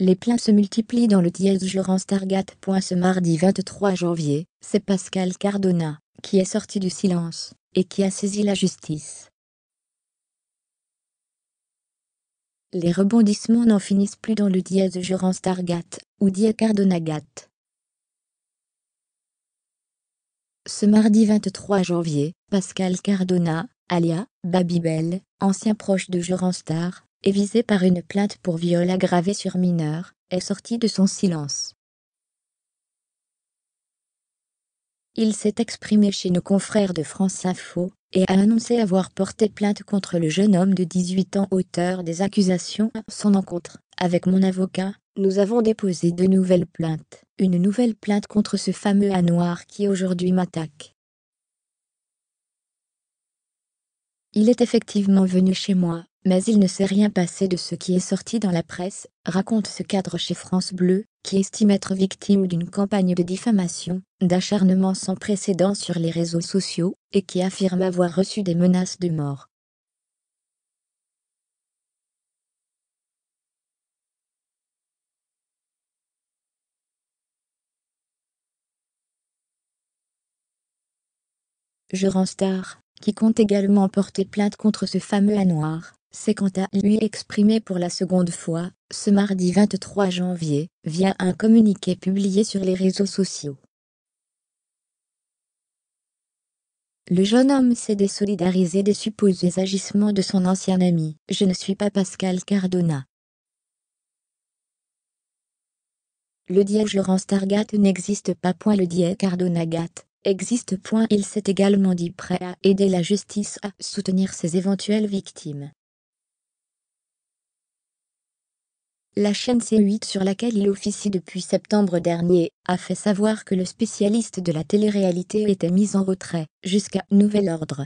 Les plaintes se multiplient dans le dièse jurant Stargate. Ce mardi 23 janvier, c'est Pascal Cardona, qui est sorti du silence, et qui a saisi la justice. Les rebondissements n'en finissent plus dans le dièse jurant Stargate, ou dièse Gate. Ce mardi 23 janvier, Pascal Cardona, alias Babybel, ancien proche de Star, et visée par une plainte pour viol aggravé sur mineur, est sortie de son silence. Il s'est exprimé chez nos confrères de France Info et a annoncé avoir porté plainte contre le jeune homme de 18 ans auteur des accusations à son encontre. Avec mon avocat, nous avons déposé de nouvelles plaintes. Une nouvelle plainte contre ce fameux A noir qui aujourd'hui m'attaque. Il est effectivement venu chez moi mais il ne s'est rien passé de ce qui est sorti dans la presse, raconte ce cadre chez France Bleu, qui estime être victime d'une campagne de diffamation, d'acharnement sans précédent sur les réseaux sociaux, et qui affirme avoir reçu des menaces de mort. Star, qui compte également porter plainte contre ce fameux Annoir. C'est quant à lui exprimé pour la seconde fois, ce mardi 23 janvier, via un communiqué publié sur les réseaux sociaux. Le jeune homme s'est désolidarisé des supposés agissements de son ancien ami. Je ne suis pas Pascal Cardona. Le diège Laurent Stargate n'existe pas. Point le diège Cardona Gat existe. Point il s'est également dit prêt à aider la justice à soutenir ses éventuelles victimes. La chaîne C8 sur laquelle il officie depuis septembre dernier a fait savoir que le spécialiste de la télé-réalité était mis en retrait jusqu'à nouvel ordre.